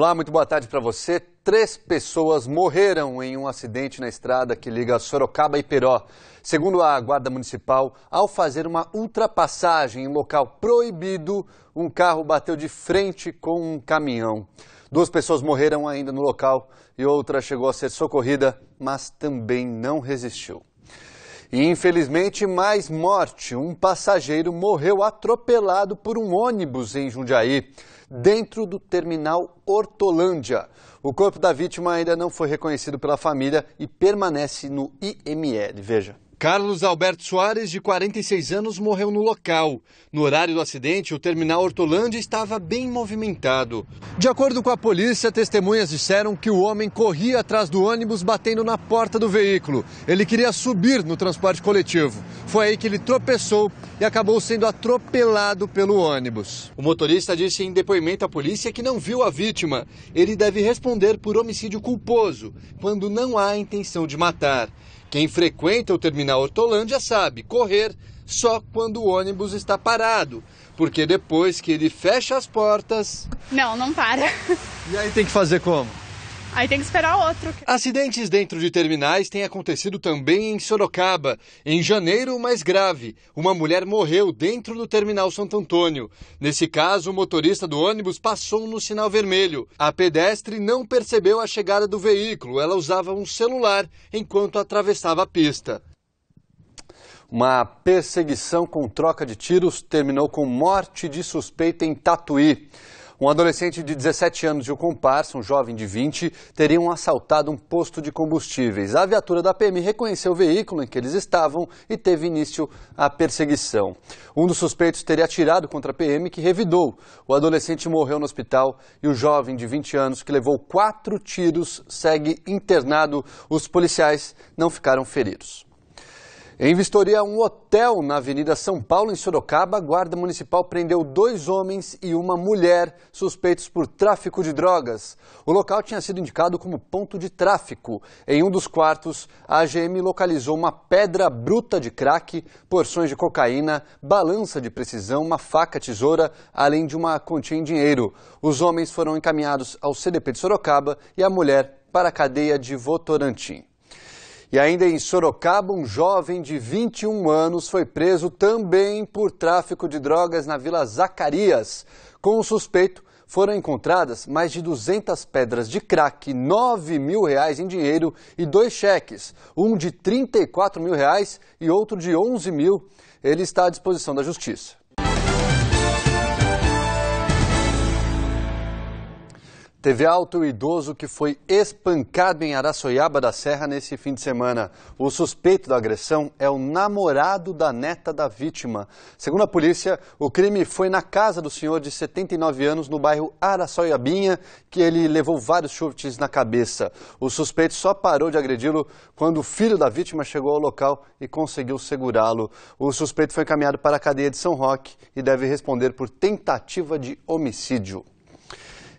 Olá, muito boa tarde para você. Três pessoas morreram em um acidente na estrada que liga Sorocaba e Peró. Segundo a Guarda Municipal, ao fazer uma ultrapassagem em local proibido, um carro bateu de frente com um caminhão. Duas pessoas morreram ainda no local e outra chegou a ser socorrida, mas também não resistiu. E, infelizmente, mais morte. Um passageiro morreu atropelado por um ônibus em Jundiaí. É. dentro do terminal Hortolândia. O corpo da vítima ainda não foi reconhecido pela família e permanece no IML. Veja. Carlos Alberto Soares, de 46 anos, morreu no local. No horário do acidente, o terminal Hortolândia estava bem movimentado. De acordo com a polícia, testemunhas disseram que o homem corria atrás do ônibus batendo na porta do veículo. Ele queria subir no transporte coletivo. Foi aí que ele tropeçou e acabou sendo atropelado pelo ônibus. O motorista disse em depoimento à polícia que não viu a vítima. Ele deve responder por homicídio culposo, quando não há intenção de matar. Quem frequenta o terminal Hortolândia sabe correr só quando o ônibus está parado, porque depois que ele fecha as portas. Não, não para. E aí tem que fazer como? Aí tem que esperar outro. Acidentes dentro de terminais têm acontecido também em Sorocaba. Em janeiro, mais grave, uma mulher morreu dentro do terminal Santo Antônio. Nesse caso, o motorista do ônibus passou no sinal vermelho. A pedestre não percebeu a chegada do veículo. Ela usava um celular enquanto atravessava a pista. Uma perseguição com troca de tiros terminou com morte de suspeita em Tatuí. Um adolescente de 17 anos e o comparsa, um jovem de 20, teriam assaltado um posto de combustíveis. A viatura da PM reconheceu o veículo em que eles estavam e teve início a perseguição. Um dos suspeitos teria atirado contra a PM, que revidou. O adolescente morreu no hospital e o jovem de 20 anos, que levou quatro tiros, segue internado. Os policiais não ficaram feridos. Em vistoria a um hotel na Avenida São Paulo, em Sorocaba, a Guarda Municipal prendeu dois homens e uma mulher suspeitos por tráfico de drogas. O local tinha sido indicado como ponto de tráfico. Em um dos quartos, a AGM localizou uma pedra bruta de crack, porções de cocaína, balança de precisão, uma faca, tesoura, além de uma quantia em dinheiro. Os homens foram encaminhados ao CDP de Sorocaba e a mulher para a cadeia de Votorantim. E ainda em Sorocaba, um jovem de 21 anos foi preso também por tráfico de drogas na Vila Zacarias. Com o suspeito, foram encontradas mais de 200 pedras de crack, 9 mil reais em dinheiro e dois cheques, um de 34 mil reais e outro de 11 mil. Ele está à disposição da Justiça. Teve alto o idoso que foi espancado em Araçoiaba da Serra nesse fim de semana. O suspeito da agressão é o namorado da neta da vítima. Segundo a polícia, o crime foi na casa do senhor de 79 anos no bairro Araçoiabinha, que ele levou vários chutes na cabeça. O suspeito só parou de agredi-lo quando o filho da vítima chegou ao local e conseguiu segurá-lo. O suspeito foi encaminhado para a cadeia de São Roque e deve responder por tentativa de homicídio.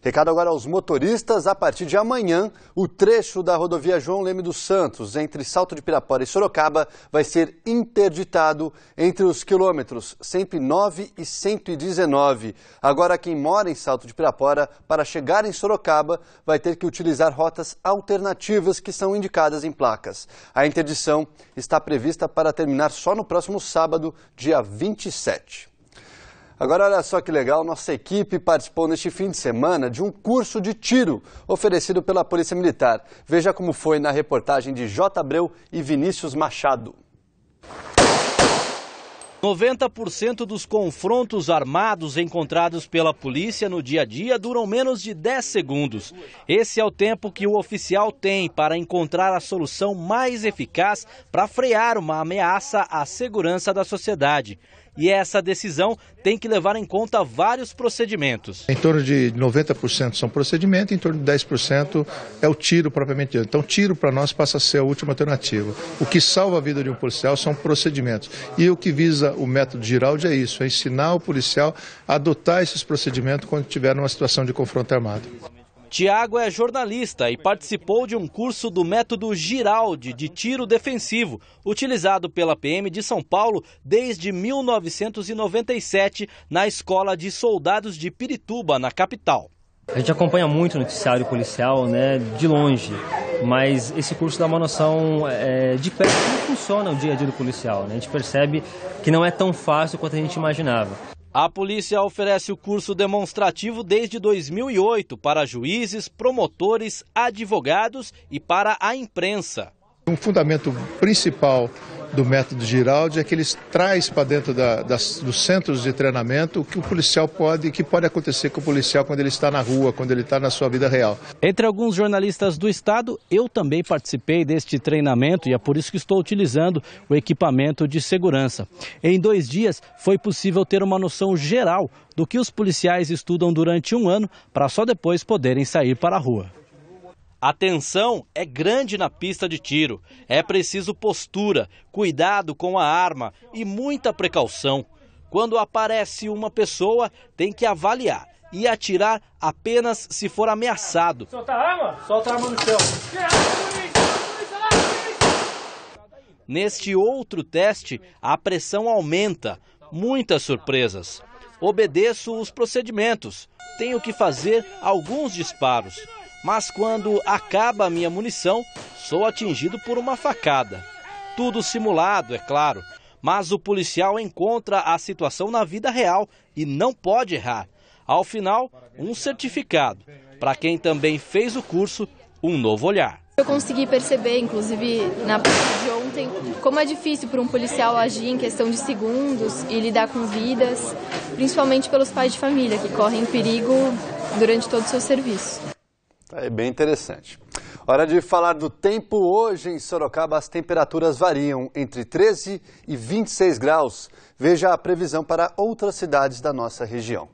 Recado agora aos motoristas. A partir de amanhã, o trecho da rodovia João Leme dos Santos, entre Salto de Pirapora e Sorocaba, vai ser interditado entre os quilômetros 109 e 119. Agora, quem mora em Salto de Pirapora, para chegar em Sorocaba, vai ter que utilizar rotas alternativas que são indicadas em placas. A interdição está prevista para terminar só no próximo sábado, dia 27. Agora, olha só que legal, nossa equipe participou neste fim de semana de um curso de tiro oferecido pela Polícia Militar. Veja como foi na reportagem de J. Abreu e Vinícius Machado. 90% dos confrontos armados encontrados pela polícia no dia a dia duram menos de 10 segundos. Esse é o tempo que o oficial tem para encontrar a solução mais eficaz para frear uma ameaça à segurança da sociedade e essa decisão tem que levar em conta vários procedimentos. Em torno de 90% são procedimentos, em torno de 10% é o tiro propriamente dito. Então, tiro para nós passa a ser a última alternativa. O que salva a vida de um policial são procedimentos. E o que visa o método Giraldi é isso, é ensinar o policial a adotar esses procedimentos quando estiver numa situação de confronto armado. Tiago é jornalista e participou de um curso do método Giraldi de tiro defensivo, utilizado pela PM de São Paulo desde 1997 na Escola de Soldados de Pirituba, na capital. A gente acompanha muito o noticiário policial, né, de longe, mas esse curso dá uma noção é, de perto como funciona o dia a dia do policial. Né? A gente percebe que não é tão fácil quanto a gente imaginava. A polícia oferece o curso demonstrativo desde 2008 para juízes, promotores, advogados e para a imprensa. Um fundamento principal do método Giraldi é que eles traz para dentro da, das, dos centros de treinamento o que o policial pode, que pode acontecer com o policial quando ele está na rua, quando ele está na sua vida real. Entre alguns jornalistas do estado, eu também participei deste treinamento e é por isso que estou utilizando o equipamento de segurança. Em dois dias foi possível ter uma noção geral do que os policiais estudam durante um ano para só depois poderem sair para a rua. A tensão é grande na pista de tiro. É preciso postura, cuidado com a arma e muita precaução. Quando aparece uma pessoa, tem que avaliar e atirar apenas se for ameaçado. Solta a arma? Solta a arma no chão. Neste outro teste, a pressão aumenta. Muitas surpresas. Obedeço os procedimentos. Tenho que fazer alguns disparos mas quando acaba a minha munição, sou atingido por uma facada. Tudo simulado, é claro, mas o policial encontra a situação na vida real e não pode errar. Ao final, um certificado. Para quem também fez o curso, um novo olhar. Eu consegui perceber, inclusive na parte de ontem, como é difícil para um policial agir em questão de segundos e lidar com vidas, principalmente pelos pais de família que correm perigo durante todo o seu serviço. Tá, é bem interessante. Hora de falar do tempo. Hoje em Sorocaba as temperaturas variam entre 13 e 26 graus. Veja a previsão para outras cidades da nossa região.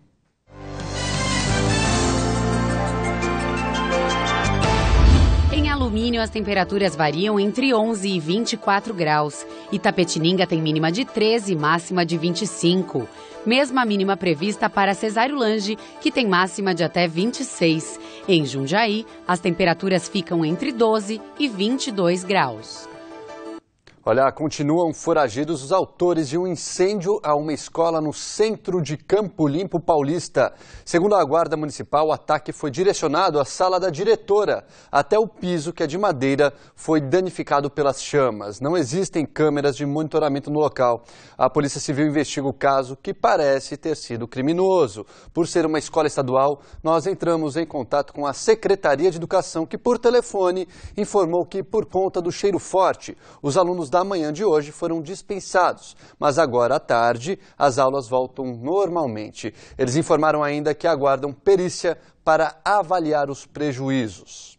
Em alumínio, as temperaturas variam entre 11 e 24 graus. Itapetininga tem mínima de 13 e máxima de 25 mesma mínima prevista para Cesário Lange, que tem máxima de até 26. Em Jundiaí, as temperaturas ficam entre 12 e 22 graus. Olha, continuam foragidos os autores de um incêndio a uma escola no centro de Campo Limpo Paulista. Segundo a Guarda Municipal, o ataque foi direcionado à sala da diretora. Até o piso, que é de madeira, foi danificado pelas chamas. Não existem câmeras de monitoramento no local. A Polícia Civil investiga o caso, que parece ter sido criminoso. Por ser uma escola estadual, nós entramos em contato com a Secretaria de Educação, que por telefone informou que, por conta do cheiro forte, os alunos da da manhã de hoje foram dispensados, mas agora à tarde as aulas voltam normalmente. Eles informaram ainda que aguardam perícia para avaliar os prejuízos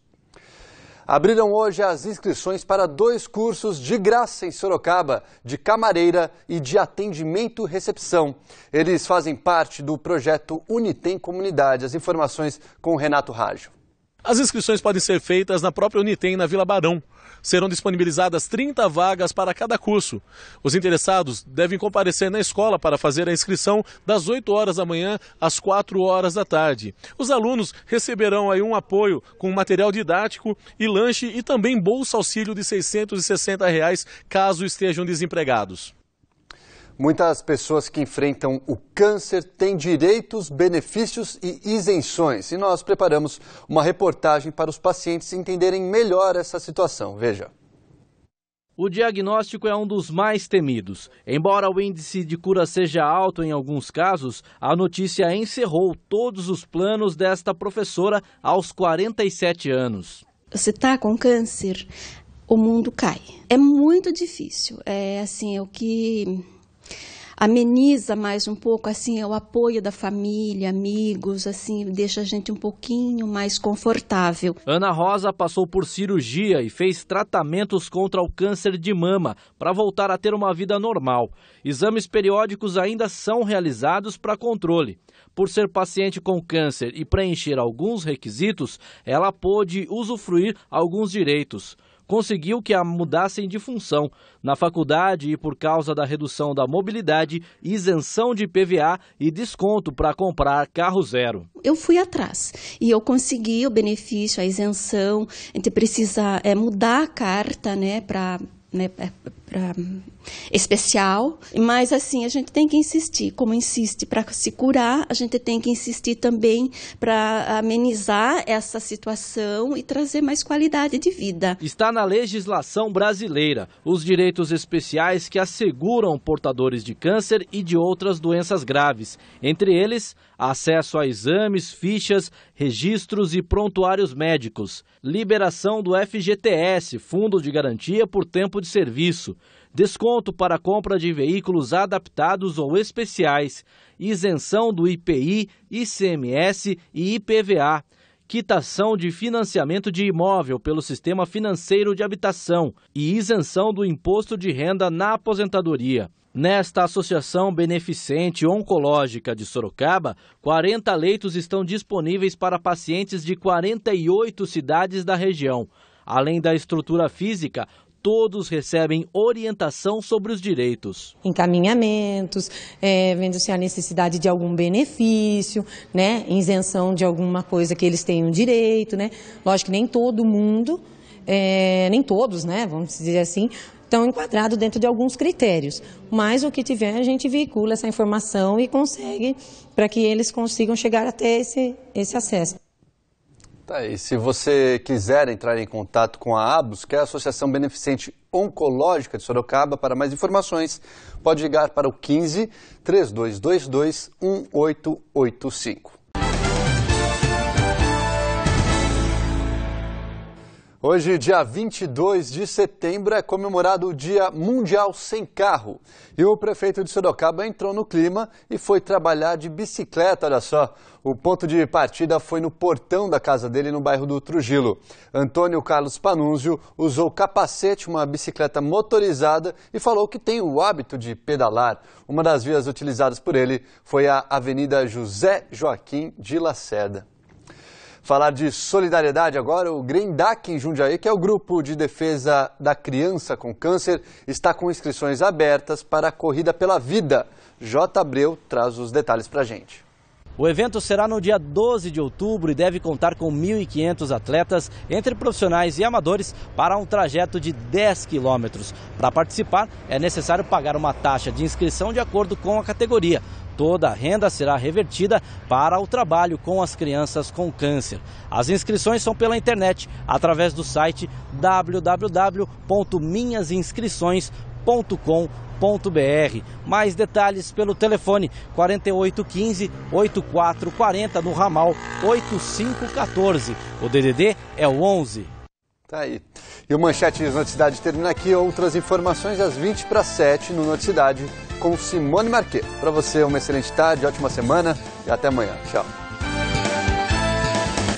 abriram hoje as inscrições para dois cursos de graça em Sorocaba, de camareira e de atendimento recepção. Eles fazem parte do projeto Unitem Comunidade. As informações com Renato Rágio. As inscrições podem ser feitas na própria Unitem, na Vila Barão serão disponibilizadas 30 vagas para cada curso. Os interessados devem comparecer na escola para fazer a inscrição das 8 horas da manhã às 4 horas da tarde. Os alunos receberão aí um apoio com material didático e lanche e também bolsa auxílio de R$ 660 reais caso estejam desempregados. Muitas pessoas que enfrentam o câncer têm direitos, benefícios e isenções. E nós preparamos uma reportagem para os pacientes entenderem melhor essa situação. Veja. O diagnóstico é um dos mais temidos. Embora o índice de cura seja alto em alguns casos, a notícia encerrou todos os planos desta professora aos 47 anos. Você está com câncer, o mundo cai. É muito difícil. É assim, é o que ameniza mais um pouco assim é o apoio da família, amigos, assim, deixa a gente um pouquinho mais confortável. Ana Rosa passou por cirurgia e fez tratamentos contra o câncer de mama para voltar a ter uma vida normal. Exames periódicos ainda são realizados para controle. Por ser paciente com câncer e preencher alguns requisitos, ela pôde usufruir alguns direitos conseguiu que a mudassem de função. Na faculdade, e por causa da redução da mobilidade, isenção de PVA e desconto para comprar carro zero. Eu fui atrás e eu consegui o benefício, a isenção. A gente precisa é, eh, mudar a carta né, para né, é, pra especial, mas assim, a gente tem que insistir, como insiste para se curar, a gente tem que insistir também para amenizar essa situação e trazer mais qualidade de vida. Está na legislação brasileira os direitos especiais que asseguram portadores de câncer e de outras doenças graves, entre eles acesso a exames, fichas, registros e prontuários médicos, liberação do FGTS, Fundo de Garantia por Tempo de Serviço, desconto para compra de veículos adaptados ou especiais, isenção do IPI, ICMS e IPVA, quitação de financiamento de imóvel pelo Sistema Financeiro de Habitação e isenção do imposto de renda na aposentadoria. Nesta Associação Beneficente Oncológica de Sorocaba, 40 leitos estão disponíveis para pacientes de 48 cidades da região. Além da estrutura física, todos recebem orientação sobre os direitos. Encaminhamentos, é, vendo se há necessidade de algum benefício, né, isenção de alguma coisa que eles tenham direito, né. Lógico que nem todo mundo, é, nem todos, né, vamos dizer assim, estão enquadrados dentro de alguns critérios. Mas o que tiver, a gente veicula essa informação e consegue para que eles consigam chegar até esse, esse acesso. Tá aí. Se você quiser entrar em contato com a ABUS, que é a Associação Beneficente Oncológica de Sorocaba, para mais informações, pode ligar para o 15 3222 1885. Hoje, dia 22 de setembro, é comemorado o Dia Mundial Sem Carro. E o prefeito de Sorocaba entrou no clima e foi trabalhar de bicicleta, olha só. O ponto de partida foi no portão da casa dele, no bairro do Trujillo. Antônio Carlos Panunzio usou capacete, uma bicicleta motorizada e falou que tem o hábito de pedalar. Uma das vias utilizadas por ele foi a Avenida José Joaquim de Lacerda. Falar de solidariedade agora, o Grendac em Jundiaí, que é o grupo de defesa da criança com câncer, está com inscrições abertas para a Corrida pela Vida. J. Abreu traz os detalhes para a gente. O evento será no dia 12 de outubro e deve contar com 1.500 atletas, entre profissionais e amadores, para um trajeto de 10 quilômetros. Para participar, é necessário pagar uma taxa de inscrição de acordo com a categoria. Toda a renda será revertida para o trabalho com as crianças com câncer. As inscrições são pela internet, através do site www.minhasinscrições.com com.br. Mais detalhes pelo telefone 4815 8440 no ramal 8514. O DDD é o 11. Tá aí. E o Manchete de Noticidade termina aqui. Outras informações às 20 para 7 no Noticidade com Simone Marquet. Para você, uma excelente tarde, ótima semana e até amanhã. Tchau.